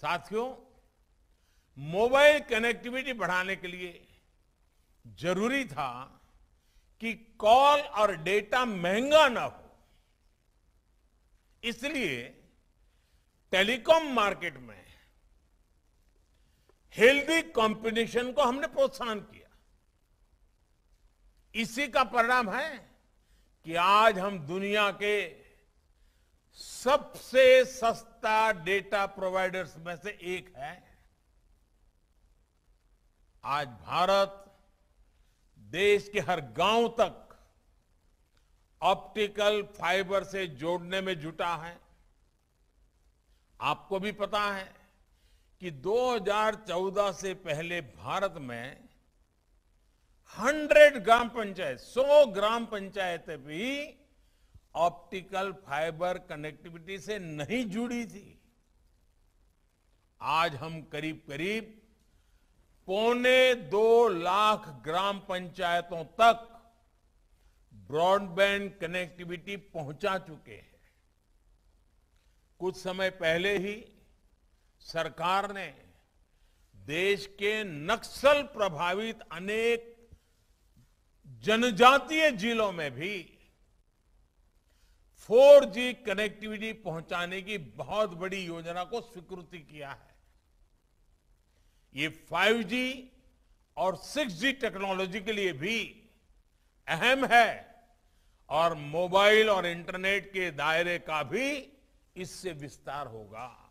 साथियों mobile connectivity बढ़ाने के लिए जरूरी था कि कॉल और डेटा महंगा ना हो इसलिए टेलीकॉम मार्केट में हेल्दी कंपटीशन को हमने प्रोत्साहन किया इसी का परिणाम है कि आज हम दुनिया के सबसे सस्ता डेटा प्रोवाइडर्स में से एक है आज भारत देश के हर गांव तक ऑप्टिकल फाइबर से जोड़ने में जुटा है आपको भी पता है कि 2014 से पहले भारत में 100 ग्राम पंचायत 100 ग्राम पंचायतें भी ऑप्टिकल फाइबर कनेक्टिविटी से नहीं जुड़ी थी आज हम करीब करीब पौने दो लाख ग्राम पंचायतों तक ब्रॉडबैंड कनेक्टिविटी पहुंचा चुके हैं कुछ समय पहले ही सरकार ने देश के नक्सल प्रभावित अनेक जनजातीय जिलों में भी जी कनेक्टिविटी पहुंचाने की बहुत बड़ी योजना को स्वीकृति किया है ये 5G और 6G टेक्नोलॉजी के लिए भी अहम है और मोबाइल और इंटरनेट के दायरे का भी इससे विस्तार होगा